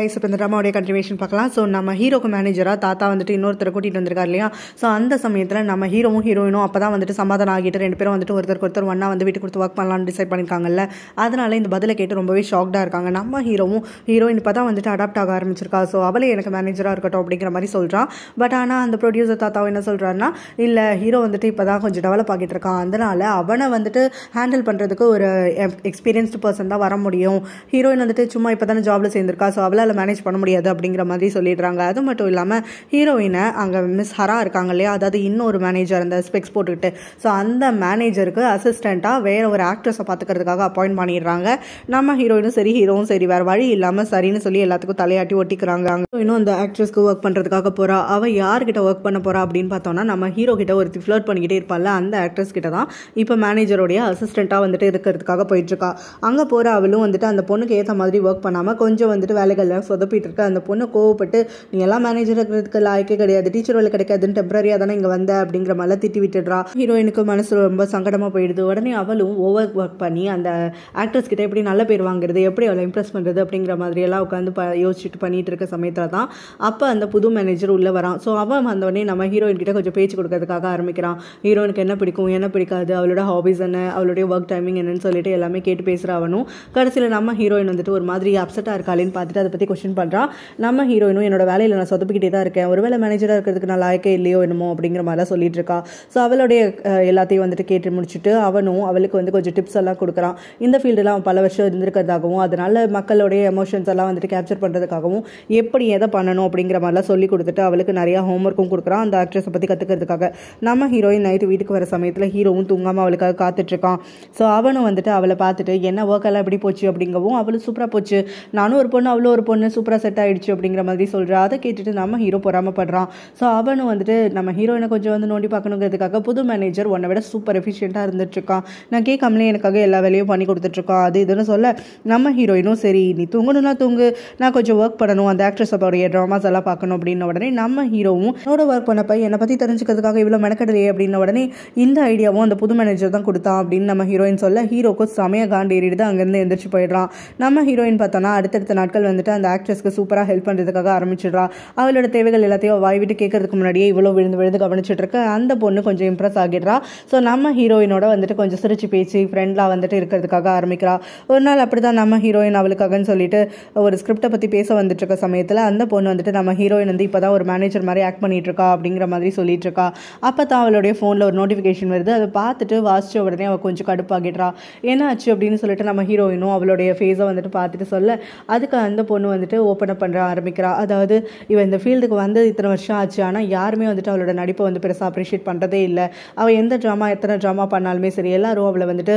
guys இப்போ இந்த ட்ராமாவுடைய continuation பார்க்கலாம் ஸோ நம்ம ஹீரோக்கு மேனேஜராக தாத்தா வந்துட்டு இன்னொருத்தர் கூட்டிகிட்டு வந்திருக்காரு இல்லையா ஸோ அந்த சமயத்தில் நம்ம ஹீரோவும் ஹீரோயினும் அப்போ தான் வந்துட்டு சமாதானம் ஆகிட்டு ரெண்டு பேரும் வந்துட்டு ஒருத்தருக்கு ஒருத்தர் ஒன்றா வந்து வீட்டு கொடுத்து ஒர்க் பண்ணலாம்னு டிசைட் பண்ணியிருக்காங்கல்ல அதனால இந்த பதிலை கேட்டு ரொம்பவே ஷாக்டாக இருக்காங்க நம்ம ஹீரோவும் ஹீரோயின் இப்போ தான் வந்துட்டு அடாப்ட் ஆக ஆரம்பிச்சிருக்கா ஸோ அவளே எனக்கு மேனேஜராக இருக்கட்டும் அப்படிங்கிற மாதிரி சொல்கிறான் பட் ஆனால் அந்த ப்ரொடியூசர் தாத்தாவும் என்ன சொல்கிறாருன்னா இல்லை ஹீரோ வந்துட்டு இப்போ தான் கொஞ்சம் டெவலப் ஆகிட்டு இருக்கான் அதனால் அவனை வந்துட்டு ஹேண்டில் பண்ணுறதுக்கு ஒரு எக்ஸ்பீரியன்ஸ்டு eh, பர்சன் தான் வர முடியும் ஹீரோயின் வந்துட்டு சும்மா இப்போ தானே ஜாபில் சேர்ந்துருக்கா ஸோ அவளால் அவங்களால மேனேஜ் பண்ண முடியாது அப்படிங்கிற மாதிரி சொல்லிடுறாங்க அது மட்டும் இல்லாமல் ஹீரோயினை அங்கே மிஸ் ஹரா இருக்காங்க இல்லையா அதாவது இன்னொரு மேனேஜர் அந்த ஸ்பெக்ஸ் போட்டுக்கிட்டு ஸோ அந்த மேனேஜருக்கு அசிஸ்டண்ட்டாக வேற ஒரு ஆக்ட்ரஸை பார்த்துக்கிறதுக்காக அப்பாயிண்ட் பண்ணிடுறாங்க நம்ம ஹீரோயினும் சரி ஹீரோவும் சரி வேறு வழி இல்லாமல் சரின்னு சொல்லி எல்லாத்துக்கும் தலையாட்டி ஒட்டிக்கிறாங்க அங்கே இன்னும் அந்த ஆக்ட்ரஸ்க்கு ஒர்க் பண்ணுறதுக்காக போகிறா அவள் யார்கிட்ட ஒர்க் பண்ண போகிறா அப்படின்னு பார்த்தோம்னா நம்ம ஹீரோ கிட்ட ஒருத்தி ஃப்ளோட் பண்ணிக்கிட்டே இருப்பாள் அந்த ஆக்ட்ரஸ் கிட்ட தான் இப்போ மேனேஜருடைய அசிஸ்டண்ட்டாக வந்துட்டு இருக்கிறதுக்காக போயிட்டுருக்கா அங்கே போகிற அவளும் வந்துட்டு அந்த பொண்ணுக்கு ஏற்ற மாதிரி ஒர்க் பண்ணாமல் கொஞ்சம் வந்துட்டு வேலைகளில் சொதப்பிட்டு இருக்கு அந்த பொண்ணு கோவப்பட்டு நீ எல்லாம் மேனேஜர் இருக்கிறதுக்கு லாய்க்கே கிடையாது டீச்சர் வேலை கிடைக்காதுன்னு டெம்பரரியா தானே இங்க வந்த அப்படிங்கிற மாதிரிலாம் திட்டி விட்டுடுறா ஹீரோயினுக்கு மனசு ரொம்ப சங்கடமாக போயிடுது உடனே அவளும் ஓவர் ஒர்க் பண்ணி அந்த ஆக்ட்ரஸ் கிட்ட எப்படி நல்ல பேர் வாங்குறது எப்படி அவளை இம்ப்ரெஸ் பண்ணுறது அப்படிங்கிற மாதிரியெல்லாம் உட்காந்து ப யோசிச்சுட்டு பண்ணிட்டு இருக்க சமயத்தில் தான் அப்போ அந்த புது மேனேஜர் உள்ளே வரான் ஸோ அவன் வந்தோடனே நம்ம ஹீரோயின் கிட்ட கொஞ்சம் பேச்சு கொடுக்கறதுக்காக ஆரம்பிக்கிறான் ஹீரோயினுக்கு என்ன பிடிக்கும் என்ன பிடிக்காது அவளோட ஹாபிஸ் என்ன அவளுடைய ஒர்க் டைமிங் என்னன்னு சொல்லிட்டு எல்லாமே கேட்டு அவனும் கடைசியில் நம்ம ஹீரோயின் வந்துட்டு ஒரு மாதிரி அப்செட்டாக இருக்காளேன்னு பார்த்துட்டு அதை பற்றி கொஷின் பண்ணுறான் நம்ம ஹீரோயினும் என்னோட வேலையில் நான் சொதப்பிக்கிட்டே தான் இருக்கேன் ஒருவேளை மேனேஜராக இருக்கிறதுக்கு நான் லாயக்கே இல்லையோ என்னமோ அப்படிங்கிற மாதிரிலாம் சொல்லிட்டு இருக்கா ஸோ அவளுடைய எல்லாத்தையும் வந்துட்டு கேட்டு முடிச்சுட்டு அவனும் அவளுக்கு வந்து கொஞ்சம் டிப்ஸ் எல்லாம் கொடுக்குறான் இந்த ஃபீல்டெலாம் அவன் பல வருஷம் இருந்திருக்கிறதாகவும் அதனால் மக்களுடைய எமோஷன்ஸ் எல்லாம் வந்துட்டு கேப்சர் பண்ணுறதுக்காகவும் எப்படி எதை பண்ணணும் அப்படிங்கிற மாதிரிலாம் சொல்லி கொடுத்துட்டு அவளுக்கு நிறையா ஹோம்ஒர்க்கும் கொடுக்குறான் அந்த ஆக்ட்ரஸை பற்றி கற்றுக்கிறதுக்காக நம்ம ஹீரோயின் நைட்டு வீட்டுக்கு வர சமயத்தில் ஹீரோவும் தூங்காமல் அவளுக்காக காத்துட்ருக்கான் ஸோ அவனும் வந்துட்டு அவளை பார்த்துட்டு என்ன ஒர்க் எல்லாம் எப்படி போச்சு அப்படிங்கவும் அவளும் சூப்பராக போச்சு நானும் ஒரு பொண்ணு அவ்வளோ ஒரு பொண்ணு பொண்ணு சூப்பராக செட் ஆகிடுச்சு அப்படிங்கிற மாதிரி சொல்கிறா அதை கேட்டுட்டு நம்ம ஹீரோ பொறாமப்படுறான் ஸோ அவனும் வந்துட்டு நம்ம ஹீரோயினை கொஞ்சம் வந்து நோண்டி பார்க்கணுங்கிறதுக்காக புது மேனேஜர் உன்னை விட சூப்பர் எஃபிஷியண்ட்டாக இருந்துட்டுருக்கான் நான் கேட்காமலே எனக்காக எல்லா வேலையும் பண்ணி கொடுத்துட்ருக்கான் அது இதுன்னு சொல்ல நம்ம ஹீரோயினும் சரி நீ தூங்கணும்னா தூங்கு நான் கொஞ்சம் ஒர்க் பண்ணணும் அந்த ஆக்ட்ரஸ் அவருடைய ட்ராமாஸ் எல்லாம் பார்க்கணும் அப்படின்ன உடனே நம்ம ஹீரோவும் என்னோட ஒர்க் பண்ணப்ப என்னை பற்றி தெரிஞ்சுக்கிறதுக்காக இவ்வளோ மெனக்கடலையே அப்படின்ன உடனே இந்த ஐடியாவும் அந்த புது மேனேஜர் தான் கொடுத்தான் அப்படின்னு நம்ம ஹீரோயின் சொல்ல ஹீரோக்கு செமையாக காண்டேறிட்டு அங்கேருந்து எந்திரிச்சு போயிடுறான் நம்ம ஹீரோயின் பார்த்தோன்னா அடுத்தடுத்த நாட்கள் வந்துட்டு அந்த ஆக்ட்ரஸ்க்கு சூப்பராக ஹெல்ப் பண்ணுறதுக்காக ஆரம்பிச்சிடுறா அவளோட தேவைகள் எல்லாத்தையும் வாய் விட்டு கேட்கறதுக்கு முன்னாடியே இவ்வளோ விழுந்து விழுந்து கவனிச்சுட்டு இருக்கு அந்த பொண்ணு கொஞ்சம் இம்ப்ரெஸ் ஆகிடுறா ஸோ நம்ம ஹீரோயினோட வந்துட்டு கொஞ்சம் சிரிச்சு பேச்சு ஃப்ரெண்ட்லாம் வந்துட்டு இருக்கிறதுக்காக ஆரம்பிக்கிறா ஒரு நாள் அப்படி தான் நம்ம ஹீரோயின் அவளுக்காகன்னு சொல்லிட்டு ஒரு ஸ்கிரிப்டை பற்றி பேச வந்துட்டு இருக்க சமயத்தில் அந்த பொண்ணு வந்துட்டு நம்ம ஹீரோயின் வந்து இப்போ தான் ஒரு மேனேஜர் மாதிரி ஆக்ட் பண்ணிட்டு இருக்கா அப்படிங்கிற மாதிரி சொல்லிட்டு இருக்கா அப்போ தான் அவளுடைய ஃபோனில் ஒரு நோட்டிஃபிகேஷன் வருது அதை பார்த்துட்டு வாசிச்ச உடனே அவள் கொஞ்சம் கடுப்பாகிடுறா என்ன ஆச்சு அப்படின்னு சொல்லிட்டு நம்ம ஹீரோயினும் அவளுடைய ஃபேஸை வந்துட்டு பார்த்துட்டு சொல்ல அதுக்கு அந்த பொண்ணு வந்து வந்துட்டு ஓப்பன் அப் பண்ணுற ஆரம்பிக்கிறா அதாவது இவன் இந்த ஃபீல்டுக்கு வந்து இத்தனை வருஷம் ஆச்சு ஆனால் யாருமே வந்துட்டு அவளோட நடிப்பை வந்து பெருசாக அப்ரிஷியேட் பண்ணுறதே இல்லை அவள் எந்த ட்ராமா எத்தனை ட்ராமா பண்ணாலுமே சரி எல்லாரும் அவளை வந்துட்டு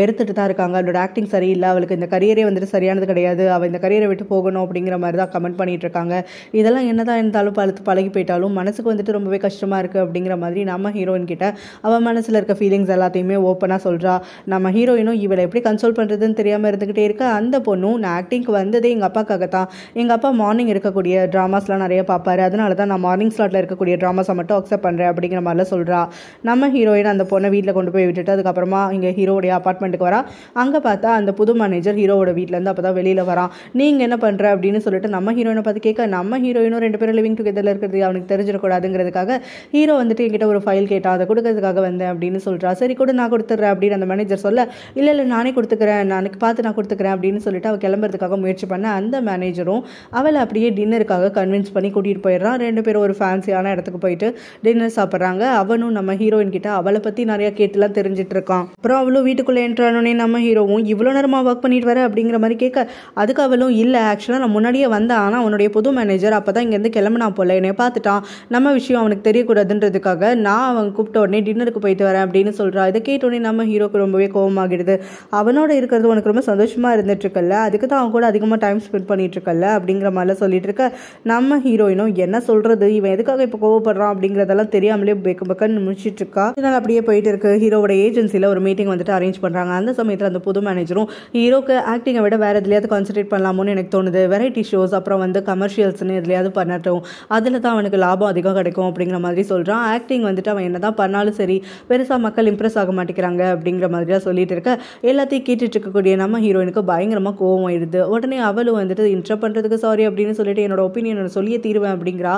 வெறுத்துட்டு தான் இருக்காங்க அவளோட ஆக்டிங் சரியில்லை அவளுக்கு இந்த கரியரே வந்துட்டு சரியானது கிடையாது அவள் இந்த கரியரை விட்டு போகணும் அப்படிங்கிற மாதிரி தான் கமெண்ட் பண்ணிகிட்டு இருக்காங்க இதெல்லாம் என்னதான் இருந்தாலும் பழுத்து பழகி போயிட்டாலும் மனசுக்கு வந்துட்டு ரொம்பவே கஷ்டமாக இருக்குது அப்படிங்கிற மாதிரி நம்ம ஹீரோயின் கிட்ட அவள் மனசில் இருக்க ஃபீலிங்ஸ் எல்லாத்தையுமே ஓப்பனாக சொல்கிறா நம்ம ஹீரோயினும் இவளை எப்படி கன்சோல் பண்ணுறதுன்னு தெரியாமல் இருந்துக்கிட்டே இருக்க அந்த பொண்ணும் நான் ஆக்டிங்க்கு வந்ததே எங்கள் அப்பாக்காக தான் எங்கள் அப்பா மார்னிங் இருக்கக்கூடிய ட்ராமாஸ்லாம் நிறைய பார்ப்பாரு அதனால தான் நான் மார்னிங் ஸ்லாட்டில் இருக்கக்கூடிய ட்ராமாஸை மட்டும் அக்செப்ட் பண்ணுறேன் அப்படிங்கிற மாதிரிலாம் சொல்கிறா நம்ம ஹீரோயின் அந்த பொண்ணை வீட்டில் கொண்டு போய் விட்டுட்டு அதுக்கப்புறமா இங்கே ஹீரோடைய அப்பார்ட்மெண்ட்டுக்கு வரா அங்கே பார்த்தா அந்த புது மேனேஜர் ஹீரோவோட வீட்டிலேருந்து அப்போ தான் வெளியில் வரான் நீங்கள் என்ன பண்ணுற அப்படின்னு சொல்லிட்டு நம்ம ஹீரோயினை பார்த்து கேட்க நம்ம ஹீரோயினும் ரெண்டு பேரும் லிவிங் டுகெதரில் இருக்கிறது அவனுக்கு தெரிஞ்சிடக்கூடாதுங்கிறதுக்காக ஹீரோ வந்துட்டு என்கிட்ட ஒரு ஃபைல் கேட்டால் அதை கொடுக்கறதுக்காக வந்தேன் அப்படின்னு சொல்கிறா சரி கூட நான் கொடுத்துட்றேன் அப்படின்னு அந்த மேனேஜர் சொல்ல இல்லை இல்லை நானே கொடுத்துக்கிறேன் நான் பார்த்து நான் கொடுத்துக்கிறேன் அப்படின்னு சொல்லிட்டு அவள் கிளம்புறதுக்காக முயற்சி பண்ண அந்த மேனேஜர் மேனேஜரும் அவளை அப்படியே டின்னருக்காக கன்வின்ஸ் பண்ணி கூட்டிகிட்டு போயிடுறான் ரெண்டு பேரும் ஒரு ஃபேன்சியான இடத்துக்கு போயிட்டு டின்னர் சாப்பிட்றாங்க அவனும் நம்ம ஹீரோயின் கிட்ட அவளை பற்றி நிறையா கேட்டுலாம் தெரிஞ்சிட்டு இருக்கான் அப்புறம் அவளும் வீட்டுக்குள்ளே என்ட்ரானோடனே நம்ம ஹீரோவும் இவ்வளோ நேரமாக ஒர்க் பண்ணிட்டு வர அப்படிங்கிற மாதிரி கேட்க அதுக்கு அவளும் இல்லை ஆக்சுவலாக நான் முன்னாடியே வந்தேன் ஆனால் அவனுடைய புது மேனேஜர் அப்போ தான் இங்கேருந்து கிளம்பினா போல என்னை பார்த்துட்டான் நம்ம விஷயம் அவனுக்கு தெரியக்கூடாதுன்றதுக்காக நான் அவன் கூப்பிட்ட உடனே டின்னருக்கு போயிட்டு வரேன் அப்படின்னு சொல்கிறான் இதை கேட்டோடனே நம்ம ஹீரோக்கு ரொம்பவே கோபமாகிடுது அவனோட இருக்கிறது உனக்கு ரொம்ப சந்தோஷமாக இருந்துட்டு இருக்கல அதுக்கு தான் அவன் கூட அதிகமாக டைம் ஸ்பெண்ட் பண்ணிட்டு இருக்கல அப்படிங்கிற மாதிரிலாம் சொல்லிட்டு இருக்க நம்ம ஹீரோயினும் என்ன சொல்கிறது இவன் எதுக்காக இப்போ கோவப்படுறான் அப்படிங்கிறதெல்லாம் தெரியாமலே பேக்க பக்கன்னு முடிச்சிட்டு இருக்கா இதனால் அப்படியே போயிட்டு இருக்கு ஹீரோவோட ஏஜென்சியில் ஒரு மீட்டிங் வந்துட்டு அரேஞ்ச் பண்ணுறாங்க அந்த சமயத்தில் அந்த புது மேனேஜரும் ஹீரோக்கு ஆக்டிங்கை விட வேறு எதுலையாவது கான்சன்ட்ரேட் பண்ணலாமோன்னு எனக்கு தோணுது வெரைட்டி ஷோஸ் அப்புறம் வந்து கமர்ஷியல்ஸ்னு எதுலையாவது பண்ணட்டும் அதில் தான் அவனுக்கு லாபம் அதிகம் கிடைக்கும் அப்படிங்கிற மாதிரி சொல்கிறான் ஆக்டிங் வந்துட்டு அவன் என்ன தான் பண்ணாலும் சரி பெருசாக மக்கள் இம்ப்ரெஸ் ஆக மாட்டேங்கிறாங்க அப்படிங்கிற மாதிரிலாம் சொல்லிட்டு இருக்க எல்லாத்தையும் கேட்டுட்டு இருக்கக்கூடிய நம்ம ஹீரோயினுக்கு பயங்கரமாக கோவம் ஆயிடுது உடனே அவளும் வந்துட்டு இன்ட்ரப் பண்ணுறதுக்கு சாரி அப்படின்னு சொல்லிட்டு என்னோட ஒப்பீனியன் சொல்லியே தீருவேன் அப்படிங்கிறா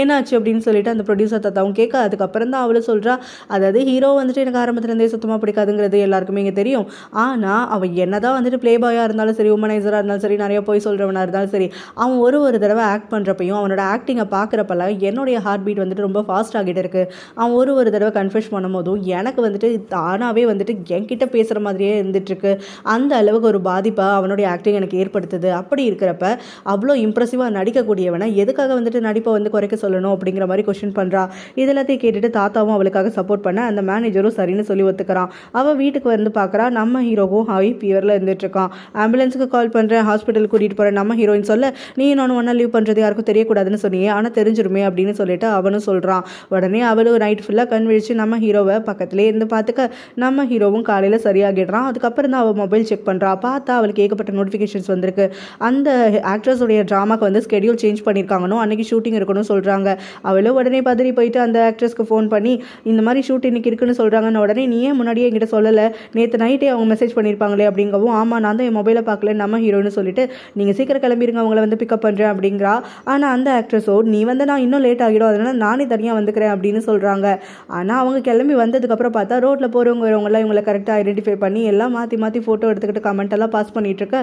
ஏன்னாச்சு அப்படின்னு சொல்லிட்டு அந்த ப்ரொடியூசர் தத்தாவும் கேட்க அதுக்கப்புறம் தான் அவளும் சொல்கிறா அதாவது ஹீரோ வந்துட்டு எனக்கு ஆரம்பத்துலேருந்தே சுத்தமாக பிடிக்காதுங்கிறது எல்லாருக்குமே இங்கே தெரியும் ஆனால் அவன் என்ன தான் வந்துட்டு ப்ளே பாயாக இருந்தாலும் சரி உமனைசராக இருந்தாலும் சரி நிறைய போய் சொல்கிறவனாக இருந்தாலும் சரி அவன் ஒரு ஒரு தடவை ஆக்ட் பண்ணுறப்பையும் அவனோட ஆக்டிங்கை பார்க்குறப்பெல்லாம் என்னுடைய ஹார்ட் பீட் வந்துட்டு ரொம்ப ஃபாஸ்ட் ஆகிட்டு இருக்கு அவன் ஒரு ஒரு தடவை கன்ஃபியூஸ் பண்ணும் போதும் எனக்கு வந்துட்டு தானாகவே வந்துட்டு என்கிட்ட பேசுகிற மாதிரியே இருந்துட்டுருக்கு அந்த அளவுக்கு ஒரு பாதிப்பாக அவனுடைய ஆக்டிங் எனக்கு ஏற்படுத்துது அப்படி இருக்கிறப்ப அவ்வளோ இம்ப்ரெசிவாக நடிக்கக்கூடியவனை எதுக்காக வந்துட்டு நடிப்பை வந்து குறைக்க சொல்லணும் அப்படிங்கிற மாதிரி கொஷின் பண்ணுறா இதெல்லாத்தையும் கேட்டுட்டு தாத்தாவும் அவளுக்காக சப்போர்ட் பண்ண அந்த மேனேஜரும் சரின்னு சொல்லி ஒத்துக்கிறான் அவள் வீட்டுக்கு வந்து பார்க்குறா நம்ம ஹீரோவும் ஹை ஃபீவரில் இருந்துட்டுருக்கான் ஆம்புலன்ஸுக்கு கால் பண்ணுறேன் ஹாஸ்பிட்டல் கூட்டிகிட்டு போகிறேன் நம்ம ஹீரோயின் சொல்ல நீ நான் ஒன்றா லீவ் பண்ணுறது யாருக்கும் தெரியக்கூடாதுன்னு சொன்னியே ஆனால் தெரிஞ்சிருமே அப்படின்னு சொல்லிட்டு அவனும் சொல்கிறான் உடனே அவளும் நைட் ஃபுல்லாக கண் விழிச்சு நம்ம ஹீரோவை பக்கத்துலேயே இருந்து பார்த்துக்க நம்ம ஹீரோவும் காலையில் சரியாகிடுறான் அதுக்கப்புறம் தான் அவள் மொபைல் செக் பண்ணுறான் பார்த்தா அவளுக்கு ஏகப்பட்ட நோட்டிஃபிகேஷன்ஸ் வந்திருக்கு அந்த ஆக்ட்ரஸுடைய ட்ராமாக்கு வந்து ஸ்கெடியூல் சேஞ்ச் பண்ணியிருக்காங்கன்னு அன்றைக்கி ஷூட்டிங் இருக்கணும்னு சொல்கிறாங்க அவளோ உடனே பதறி போயிட்டு அந்த ஆக்ட்ரஸ்க்கு ஃபோன் பண்ணி இந்த மாதிரி ஷூட் இன்றைக்கி இருக்குன்னு சொல்கிறாங்கன்னு உடனே நீ ஏன் முன்னாடியே என்கிட்ட சொல்லலை நேற்று நைட்டே அவங்க மெசேஜ் பண்ணியிருப்பாங்களே அப்படிங்கவும் ஆமாம் நான் தான் என் மொபைலை பார்க்கல நம்ம ஹீரோன்னு சொல்லிட்டு நீங்கள் சீக்கிரம் கிளம்பிருங்க அவங்கள வந்து பிக்கப் பண்ணுறேன் அப்படிங்கிறா ஆனால் அந்த ஆக்ட்ரஸோ நீ வந்து நான் இன்னும் லேட் ஆகிடும் அதனால் நானே தனியாக வந்துக்கிறேன் அப்படின்னு சொல்கிறாங்க ஆனால் அவங்க கிளம்பி வந்ததுக்கப்புறம் பார்த்தா ரோட்டில் போகிறவங்க வரவங்களாம் இவங்களை கரெக்டாக ஐடென்டிஃபை பண்ணி எல்லாம் மாற்றி மாற்றி ஃபோட்டோ எடுத்துக்கிட்டு கமெண்ட் எல்லாம் பாஸ் பண்ணிகிட்ருக்க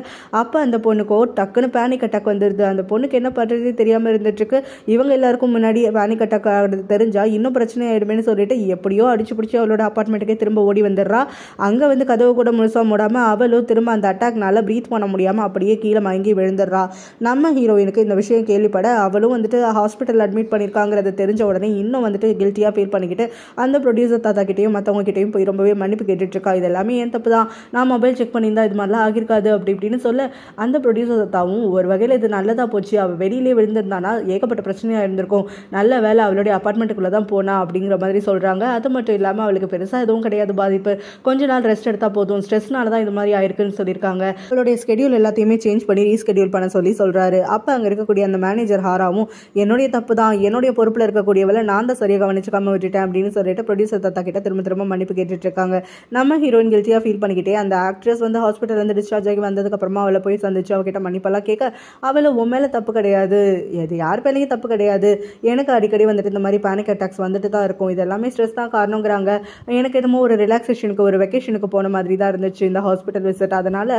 அப்போ அந்த பொண்ணுக்கோ டக்குன்னு பேன் பேனிக் அட்டாக் வந்துடுது அந்த பொண்ணுக்கு என்ன பண்ணுறதே தெரியாமல் இருந்துட்டுருக்கு இவங்க எல்லாருக்கும் முன்னாடி பேனிக் அட்டாக் ஆகிறது தெரிஞ்சால் இன்னும் பிரச்சனை ஆகிடுமேனு சொல்லிட்டு எப்படியோ அடிச்சு பிடிச்சி அவளோட அப்பார்ட்மெண்ட்டுக்கே திரும்ப ஓடி வந்துடுறா அங்கே வந்து கதவு கூட முழுசாக மூடாமல் அவளும் திரும்ப அந்த அட்டாக்னால ப்ரீத் பண்ண முடியாமல் அப்படியே கீழே மயங்கி விழுந்துடுறா நம்ம ஹீரோயினுக்கு இந்த விஷயம் கேள்விப்பட அவளும் வந்துட்டு ஹாஸ்பிட்டல் அட்மிட் பண்ணியிருக்காங்கிறத தெரிஞ்ச உடனே இன்னும் வந்துட்டு கில்ட்டியாக ஃபீல் பண்ணிக்கிட்டு அந்த ப்ரொடியூசர் தாத்தா கிட்டேயும் மற்றவங்க கிட்டேயும் போய் ரொம்பவே மன்னிப்பு கேட்டுட்ருக்கா இது எல்லாமே ஏன் தப்பு தான் நான் மொபைல் செக் பண்ணியிருந்தா இது மாதிரிலாம் ஆகியிருக்காது அப்படி இப்படின்னு சொல்ல அந்த ப்ரொடியூசர் தாத்தாவும் ஒரு வகையில் இது நல்லதாக போச்சு அவள் வெளியிலே விழுந்திருந்தானா ஏகப்பட்ட பிரச்சனையாக இருந்திருக்கும் நல்ல வேலை அவளுடைய அப்பார்ட்மெண்ட்டுக்குள்ளே தான் போனா அப்படிங்கிற மாதிரி சொல்கிறாங்க அது மட்டும் இல்லாமல் அவளுக்கு பெருசாக எதுவும் கிடையாது பாதிப்பு கொஞ்ச நாள் ரெஸ்ட் எடுத்தால் போதும் ஸ்ட்ரெஸ்னால தான் இது மாதிரி ஆயிருக்குன்னு சொல்லியிருக்காங்க அவளுடைய ஸ்கெடியூல் எல்லாத்தையுமே சேஞ்ச் பண்ணி ரீஸ்கெடியூல் பண்ண சொல்லி சொல்கிறாரு அப்போ அங்கே இருக்கக்கூடிய அந்த மேனேஜர் ஹாராவும் என்னுடைய தப்பு தான் என்னுடைய பொறுப்பில் இருக்கக்கூடியவளை நான் தான் சரியாக கவனிச்சுக்காம விட்டுட்டேன் அப்படின்னு சொல்லிட்டு ப்ரொடியூசர் தாத்தா கிட்ட திரும்ப திரும்ப மன்னிப்பு கேட்டுட்டு இருக்காங்க நம்ம ஹீரோயின் கில்ட்டியாக ஃபீல் பண்ணிக்கிட்டே அந்த ஆக்ட்ரஸ் வந்து ஹாஸ்பிட்டல் வந்து டிஸ்சார்ஜ் ஆகி வந்ததுக்கப்புறமா அவளை போய் சந்திச்சு அவகிட்ட மன்னிப்பெல்லாம் கேட்க அவளை உன் மேலே தப்பு கிடையாது எது யார் மேலேயும் தப்பு கிடையாது எனக்கு அடிக்கடி வந்துட்டு இந்த மாதிரி பேனிக் அட்டாக்ஸ் வந்துட்டு தான் இருக்கும் இது எல்லாமே ஸ்ட்ரெஸ் தான் காரணங்கிறாங்க எனக்கு எதுவும் ஒரு ரிலாக்ஸேஷனுக்கு ஒரு வெக்கேஷனுக்கு போன மாதிரி தான் இருந்துச்சு இந்த ஹாஸ்பிட்டல் விசிட் அதனால்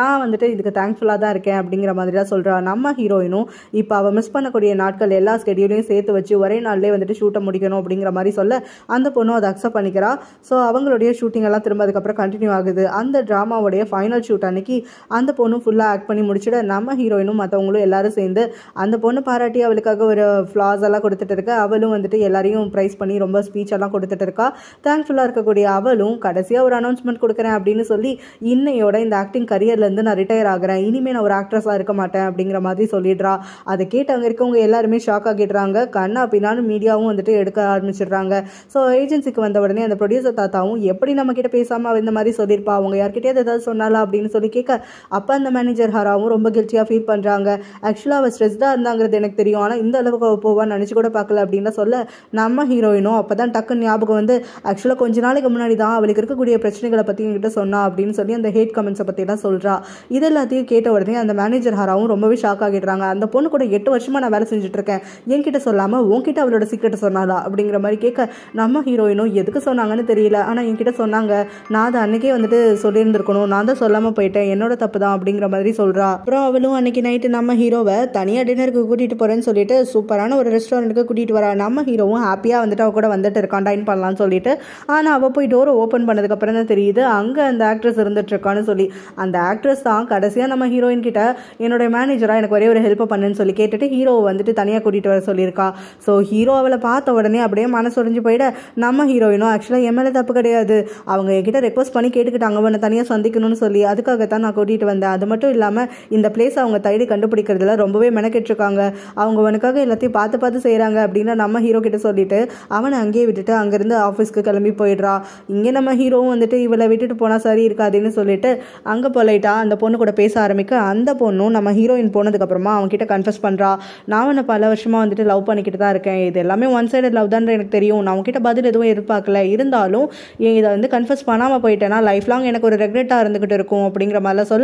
நான் வந்துட்டு இதுக்கு தேங்க்ஃபுல்லாக தான் இருக்கேன் அப்படிங்கிற மாதிரி தான் சொல்கிறான் நம்ம ஹீரோயினும் இப்போ அவள் மிஸ் பண்ணக்கூடிய நாட்கள் எல்லா ஸ்கெடியூலையும் சேர்த்து வச்சு ஒரே நாள்லேயே வந்துட்டு ஷூட்டை முடிக்கணும் அப்படிங்கிற மாதிரி சொல்ல அந்த பொண்ணும் அதை அக்செப்ட் பண்ணிக்கிறா ஸோ அவங்களுடைய ஷூட்டிங் எல்லாம் திரும்ப அதுக்கப்புறம் கண்டினியூ ஆகுது அந்த ட்ராமாவுடைய ஃபைனல் ஷூட் அன்னைக்கு அந்த பொண்ணும் ஃபுல்லாக ஆக்ட் பண்ணி முடிச்சுட நம்ம ஹீரோயினும் மற்றவங்களும் எல்லாரும் சேர்ந்து அந்த பொண்ணு பாராட்டி அவளுக்காக ஒரு ஃப்ளாஸ் எல்லாம் கொடுத்துட்டு இருக்கா அவளும் வந்துட்டு எல்லாரையும் ப்ரைஸ் பண்ணி ரொம்ப ஸ்பீச் எல்லாம் கொடுத்துட்டு இருக்கா தேங்க்ஃபுல்லாக இருக்கக்கூடிய அவளும் கடைசியாக ஒரு அனௌன்ஸ்மெண்ட் கொடுக்குறேன் அப்படின்னு சொல்லி இன்னையோட இந்த ஆக்டிங் கரியர்லேருந்து நான் ரிட்டையர் ஆகிறேன் இனிமேல் நான் ஒரு ஆக்ட்ரஸாக இருக்க மாட்டேன் அப்படிங்கிற மாதிரி சொல்லிடுறா அதை கேட்டு அங்கே இருக்கவங்க எல்லாருமே ஷாக் ஆகிடுறாங்க கண்ணா பின்னான்னு மீடியாவும் வந்துட்டு எடுக்க ஆரம்பிச்சிடுறாங்க ஸோ ஏஜென்சிக்கு வந்த உடனே அந்த ப்ரொடியூசர் தாத்தாவும் எப்படி நம்ம கிட்ட பேசாமல் இந்த மாதிரி சொல்லியிருப்பா அவங்க யார்கிட்டயாவது ஏதாவது சொன்னாலா அப்படின்னு சொல்லி கேட்க அப்போ அந்த மேனேஜர் ஹராவும் ரொம்ப கில்ட்டியாக ஃபீல் ஃபீல் பண்ணுறாங்க ஆக்சுவலாக அவள் ஸ்ட்ரெஸ்டாக இருந்தாங்கிறது எனக்கு தெரியும் ஆனால் இந்த அளவுக்கு அவள் போவான்னு நினச்சி கூட பார்க்கல அப்படின்னு சொல்ல நம்ம ஹீரோயினும் அப்போ தான் டக்குன்னு ஞாபகம் வந்து ஆக்சுவலாக கொஞ்ச நாளைக்கு முன்னாடி தான் அவளுக்கு இருக்கக்கூடிய பிரச்சனைகளை பற்றி என்கிட்ட சொன்னா அப்படின்னு சொல்லி அந்த ஹேட் கமெண்ட்ஸை பற்றிலாம் சொல்கிறா இது எல்லாத்தையும் கேட்ட உடனே அந்த மேனேஜர் ஹாராவும் ரொம்பவே ஷாக் ஆகிடுறாங்க அந்த பொண்ணு கூட எட்டு வருஷமாக நான் வேலை இருக்கேன் என்கிட்ட சொல்லாமல் உன்கிட்ட அவளோட சீக்கிரட்டை சொன்னாலா அப்படிங்கிற மாதிரி கேட்க நம்ம ஹீரோயினும் எதுக்கு சொன்னாங்கன்னு தெரியல ஆனால் என்கிட்ட சொன்னாங்க நான் அதை அன்றைக்கே வந்துட்டு சொல்லியிருந்திருக்கணும் நான் தான் சொல்லாமல் போயிட்டேன் என்னோட தப்பு தான் அப்படிங்கிற மாதிரி சொல்கிறா அப்புறம் அவளும் அன்னைக்கு நைட்டு நம்ம ஹீரோவை தனியாக டின்னருக்கு கூட்டிகிட்டு போகிறேன்னு சொல்லிட்டு சூப்பரான ஒரு ரெஸ்டாரண்ட்டுக்கு கூட்டிகிட்டு வரா நம்ம ஹீரோவும் ஹாப்பியாக வந்துட்டு அவ கூட வந்துட்டு இருக்கான் டைன் பண்ணலாம்னு சொல்லிட்டு ஆனால் அவள் போய் டோரை ஓப்பன் பண்ணதுக்கப்புறம் தான் தெரியுது அங்கே அந்த ஆக்ட்ரஸ் இருந்துட்டுருக்கான்னு சொல்லி அந்த ஆக்ட்ரஸ் தான் கடைசியாக நம்ம ஹீரோயின் கிட்ட என்னோடய மேனேஜராக எனக்கு ஒரே ஒரு ஹெல்ப்பை பண்ணுன்னு சொல்லி கேட்டுட்டு ஹீரோவை வந்துட்டு தனியாக கூட்டிகிட்டு வர சொல்லியிருக்கா ஸோ ஹீரோ அவளை பார்த்த உடனே அப்படியே மனசு உடஞ்சி போயிட நம்ம ஹீரோயினும் ஆக்சுவலாக எம்எல்ஏ தப்பு கிடையாது அவங்க என்கிட்ட ரெக்வஸ்ட் பண்ணி கேட்டுக்கிட்டாங்க உன்னை தனியாக சந்திக்கணும்னு சொல்லி அதுக்காக தான் நான் கூட்டிகிட்டு வந்தேன் அது மட்டும் இல்லாமல் இந்த பிளேஸ் அவங்க அவங்க தேடி கண்டுபிடிக்கிறதுல ரொம்பவே மெனக்கெட்டுருக்காங்க அவங்க அவனுக்காக எல்லாத்தையும் பார்த்து பார்த்து செய்கிறாங்க அப்படின்னு நம்ம ஹீரோ கிட்ட சொல்லிட்டு அவனை அங்கேயே விட்டுட்டு அங்கேருந்து ஆஃபீஸ்க்கு கிளம்பி போயிடுறா இங்கே நம்ம ஹீரோவும் வந்துட்டு இவளை விட்டுட்டு போனால் சரி இருக்காதுன்னு சொல்லிட்டு அங்கே போலைட்டா அந்த பொண்ணு கூட பேச ஆரம்பிக்க அந்த பொண்ணும் நம்ம ஹீரோயின் போனதுக்கப்புறமா அவங்ககிட்ட கன்ஃபஸ் பண்ணுறா நான் அவனை பல வருஷமாக வந்துட்டு லவ் பண்ணிக்கிட்டு தான் இருக்கேன் இது எல்லாமே ஒன் சைடு லவ் தான் எனக்கு தெரியும் நான் அவங்ககிட்ட பதில் எதுவும் எதிர்பார்க்கல இருந்தாலும் இதை வந்து கன்ஃபஸ் பண்ணாமல் போயிட்டேன்னா லைஃப் லாங் எனக்கு ஒரு ரெக்ரெட்டாக இருந்துக்கிட்டு இருக்கும் அப்படிங்கிற மாதிரிலாம் சொல்ல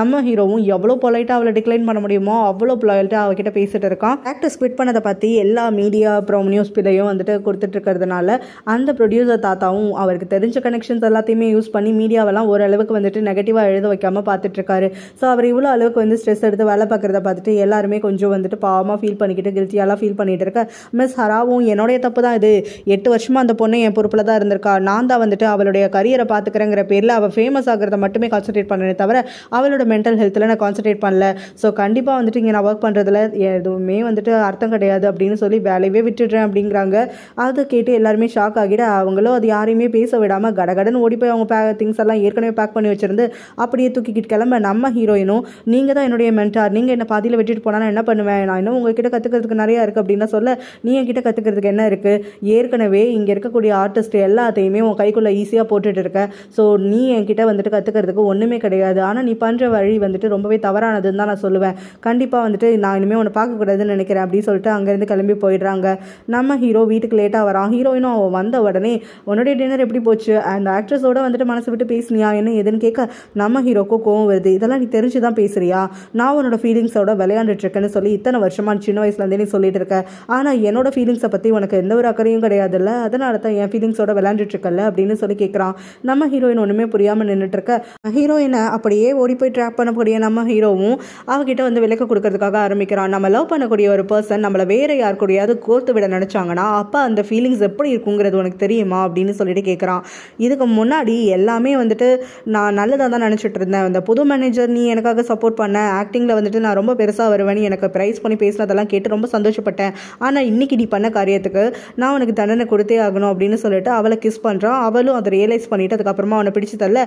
நம்ம ஹீரோவும் எவ்வளோ பொலைட்டாக அவளை டிக்ளைன் பண்ண முடியுமோ அவ்வளோ லாயல்ட்டாக அவகிட்ட பேசிட்டு இருக்கான் ஆக்டர் ஸ்பிட் பண்ணதை பற்றி எல்லா மீடியா அப்புறம் நியூஸ் பிள்ளையும் வந்துட்டு கொடுத்துட்டு இருக்கிறதுனால அந்த ப்ரொடியூசர் தாத்தாவும் அவருக்கு தெரிஞ்ச கனெக்ஷன்ஸ் எல்லாத்தையுமே யூஸ் பண்ணி மீடியாவெல்லாம் ஓரளவுக்கு வந்துட்டு நெகட்டிவாக எழுத வைக்காமல் இருக்காரு ஸோ அவர் இவ்வளோ அளவுக்கு வந்து ஸ்ட்ரெஸ் எடுத்து வேலை பார்க்குறத பார்த்துட்டு எல்லாருமே கொஞ்சம் வந்துட்டு பாவமாக ஃபீல் பண்ணிக்கிட்டு கில்ட்டியாலாம் ஃபீல் பண்ணிகிட்டு இருக்க மிஸ் ஹராவும் என்னுடைய தப்பு தான் இது எட்டு வருஷமாக அந்த பொண்ணு என் பொறுப்பில் தான் இருந்திருக்கா நான் தான் வந்துட்டு அவளுடைய கரியரை பார்த்துக்கிறேங்கிற பேரில் அவள் ஃபேமஸ் ஆகிறத மட்டுமே கான்சன்ட்ரேட் பண்ணனே தவிர அவளோட மென்டல் ஹெல்த்தில் நான் கான்சன்ட்ரேட் பண்ணல ஸோ கண்டிப்பாக வந்துட்டு இங்கே நான் ஒர்க் பண்ணுறதுல எதுவுமே வந்துட்டு அர்த்தம் கிடையாது அப்படின்னு சொல்லி வேலையவே விட்டுடுறேன் அப்படிங்கிறாங்க அதை கேட்டு எல்லாருமே ஷாக் ஆகிட அவங்களும் அது யாரையுமே பேச விடாமல் கடகடன் ஓடி போய் அவங்க பே திங்ஸ் எல்லாம் ஏற்கனவே பேக் பண்ணி வச்சுருந்து அப்படியே தூக்கிக்கிட்டு கிளம்ப நம்ம ஹீரோயினும் நீங்கள் தான் என்னுடைய மென்டார் நீங்கள் என்ன பாதியில் விட்டுட்டு போனால் என்ன பண்ணுவேன் நான் இன்னும் உங்ககிட்ட கற்றுக்கிறதுக்கு நிறையா இருக்குது அப்படின்னு சொல்ல நீ என்கிட்ட கற்றுக்கிறதுக்கு என்ன இருக்குது ஏற்கனவே இங்கே இருக்கக்கூடிய ஆர்டிஸ்ட் எல்லாத்தையுமே உன் கைக்குள்ளே ஈஸியாக போட்டுட்டு இருக்க ஸோ நீ என்கிட்ட வந்துட்டு கற்றுக்கிறதுக்கு ஒன்றுமே கிடையாது ஆனால் நீ பண்ணுற வழி வந்துட்டு ரொம்பவே தவறானதுன்னு தான் நான் சொல்லுவேன் கண்டிப்பாக வந்துட்டு நான் இனிமேல் உன்னை பார்க்கக்கூடாதுன்னு நினைக்கிறேன் அப்படின்னு சொல்லிட்டு அங்கேருந்து கிளம்பி போயிடுறாங்க நம்ம ஹீரோ வீட்டுக்கு லேட்டாக வரான் ஹீரோயினும் அவன் வந்த உடனே உன்னுடைய டின்னர் எப்படி போச்சு அந்த ஆக்ட்ரஸோட வந்துட்டு மனசு விட்டு பேசினியா என்ன எதுன்னு கேட்க நம்ம ஹீரோக்கும் கோவம் வருது இதெல்லாம் நீ தெரிஞ்சு தான் பேசுறியா நான் உன்னோட ஃபீலிங்ஸோட விளையாண்டுட்டு இருக்கேன்னு சொல்லி இத்தனை வருஷமா சின்ன வயசுலேருந்தே நீ சொல்லிட்டு இருக்க ஆனால் என்னோட ஃபீலிங்ஸை பற்றி உனக்கு எந்த ஒரு அக்கறையும் கிடையாதுல்ல அதனால தான் என் ஃபீலிங்ஸோட விளையாண்டுட்டு இருக்கல அப்படின்னு சொல்லி கேட்குறான் நம்ம ஹீரோயின் ஒன்றுமே புரியாமல் நின்றுட்டு இருக்க ஹீரோயினை அப்படியே ஓடி போய் ட்ராப் பண்ணக்கூடிய நம்ம ஹீரோவும் அவகிட்ட வந்து விளக்க கொடுக்கறதுக்காக ஆரம்பிக்கிறான் நம்ம லவ் பண்ணக்கூடிய ஒரு பர்சன் நம்மளை வேறு யார் கூடியாவது கோர்த்து விட நினச்சாங்கன்னா அப்போ அந்த ஃபீலிங்ஸ் எப்படி இருக்குங்கிறது உனக்கு தெரியுமா அப்படின்னு சொல்லிட்டு கேட்குறான் இதுக்கு முன்னாடி எல்லாமே வந்துட்டு நான் நல்லதாக தான் நினச்சிட்டு இருந்தேன் அந்த புது மேனேஜர் நீ எனக்காக சப்போர்ட் பண்ண ஆக்டிங்கில் வந்துட்டு நான் ரொம்ப பெருசாக வருவேன் எனக்கு ப்ரைஸ் பண்ணி பேசினதெல்லாம் கேட்டு ரொம்ப சந்தோஷப்பட்டேன் ஆனால் இன்றைக்கி நீ பண்ண காரியத்துக்கு நான் உனக்கு தண்டனை கொடுத்தே ஆகணும் அப்படின்னு சொல்லிட்டு அவளை கிஸ் பண்ணுறான் அவளும் அதை ரியலைஸ் பண்ணிவிட்டு அதுக்கப்புறமா அவனை பிடிச்சி தரல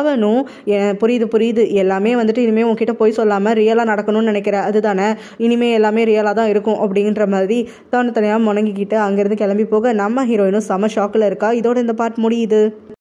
அவனும் புரியுது புரியுது எல்லாமே வந்துட்டு இனிமேல் உன்கிட்ட போய் சொல்லாமல் இல்லாமல் ரியலாக நடக்கணும்னு நினைக்கிறேன் அதுதானே இனிமேல் எல்லாமே ரியலாக தான் இருக்கும் அப்படின்ற மாதிரி தவணை தனியாக முணங்கிக்கிட்டு அங்கேருந்து கிளம்பி போக நம்ம ஹீரோயினும் செம ஷாக்கில் இருக்கா இதோட இந்த பார்ட் முடியுது